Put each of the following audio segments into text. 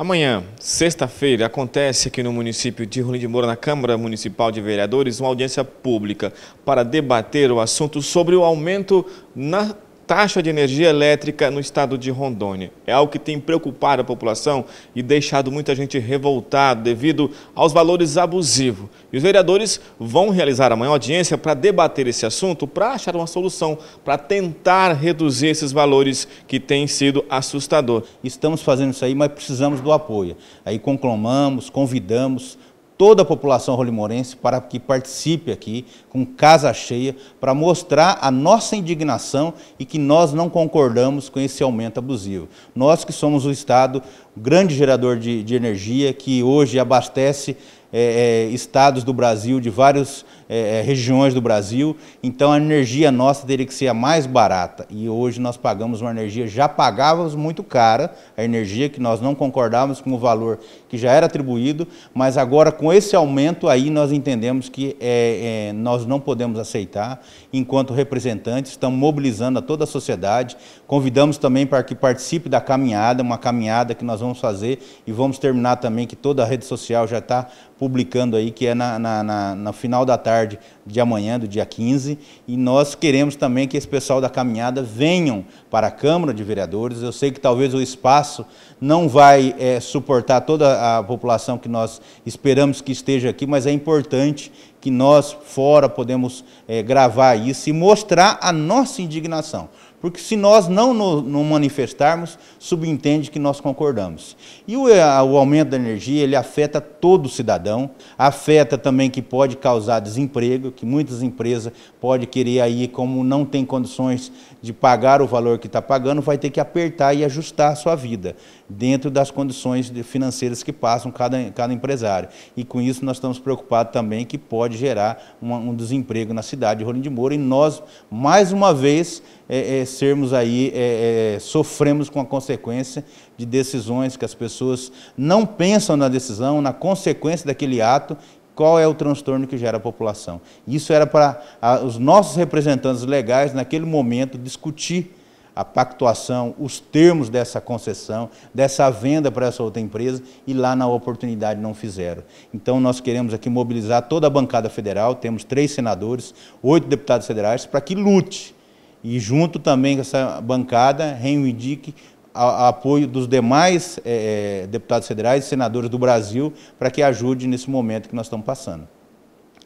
Amanhã, sexta-feira, acontece aqui no município de Rolim de Moura, na Câmara Municipal de Vereadores, uma audiência pública para debater o assunto sobre o aumento na taxa de energia elétrica no estado de Rondônia. É algo que tem preocupado a população e deixado muita gente revoltada devido aos valores abusivos. E os vereadores vão realizar amanhã audiência para debater esse assunto, para achar uma solução, para tentar reduzir esses valores que têm sido assustador. Estamos fazendo isso aí, mas precisamos do apoio. Aí conclamamos, convidamos toda a população rolimorense para que participe aqui com casa cheia para mostrar a nossa indignação e que nós não concordamos com esse aumento abusivo. Nós que somos o Estado, grande gerador de, de energia, que hoje abastece é, é, estados do Brasil, de várias é, é, regiões do Brasil. Então a energia nossa teria que ser a mais barata. E hoje nós pagamos uma energia, já pagávamos muito cara, a energia que nós não concordávamos com o valor que já era atribuído, mas agora com esse aumento aí nós entendemos que é, é nós não podemos aceitar. Enquanto representantes, estamos mobilizando a toda a sociedade, convidamos também para que participe da caminhada, uma caminhada que nós vamos fazer e vamos terminar também que toda a rede social já está publicando aí, que é na, na, na, no final da tarde de amanhã, do dia 15. E nós queremos também que esse pessoal da caminhada venham para a Câmara de Vereadores. Eu sei que talvez o espaço não vai é, suportar toda a população que nós esperamos que esteja aqui, mas é importante que nós, fora, podemos é, gravar isso e mostrar a nossa indignação. Porque se nós não nos manifestarmos, subentende que nós concordamos. E o, o, aumento da energia, ele afeta todo cidadão, afeta também que pode causar desemprego, que muitas empresas podem querer aí, como não tem condições de pagar o valor que está pagando, vai ter que apertar e ajustar a sua vida, dentro das condições financeiras que passam cada, cada empresário. E com isso nós estamos preocupados também que pode gerar uma, um desemprego na cidade de Rolim de Moura, e nós, mais uma vez, é, é, sermos aí, é, é, sofremos com a consequência de decisões que as pessoas não pensam na decisão, na consequência daquele ato, qual é o transtorno que gera a população. Isso era para os nossos representantes legais, naquele momento, discutir a pactuação, os termos dessa concessão, dessa venda para essa outra empresa e lá na oportunidade não fizeram. Então nós queremos aqui mobilizar toda a bancada federal, temos três senadores, oito deputados federais, para que lute e junto também com essa bancada reivindique a, a apoio dos demais é, deputados federais e senadores do Brasil para que ajude nesse momento que nós estamos passando.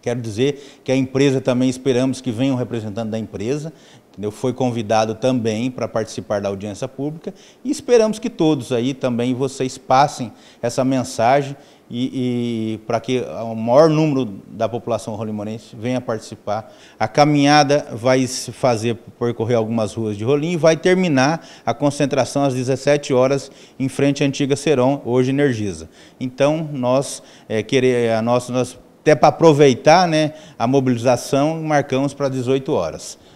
Quero dizer que a empresa também esperamos que venha um representante da empresa, entendeu? foi convidado também para participar da audiência pública e esperamos que todos aí também vocês passem essa mensagem e, e para que o maior número da população rolimonense venha participar. A caminhada vai se fazer percorrer algumas ruas de Rolim e vai terminar a concentração às 17 horas em frente à antiga Seron, hoje Energisa. Então, nós, é, eh, querer, a eh, nossa, nós até para aproveitar né, a mobilização, marcamos para 18 horas.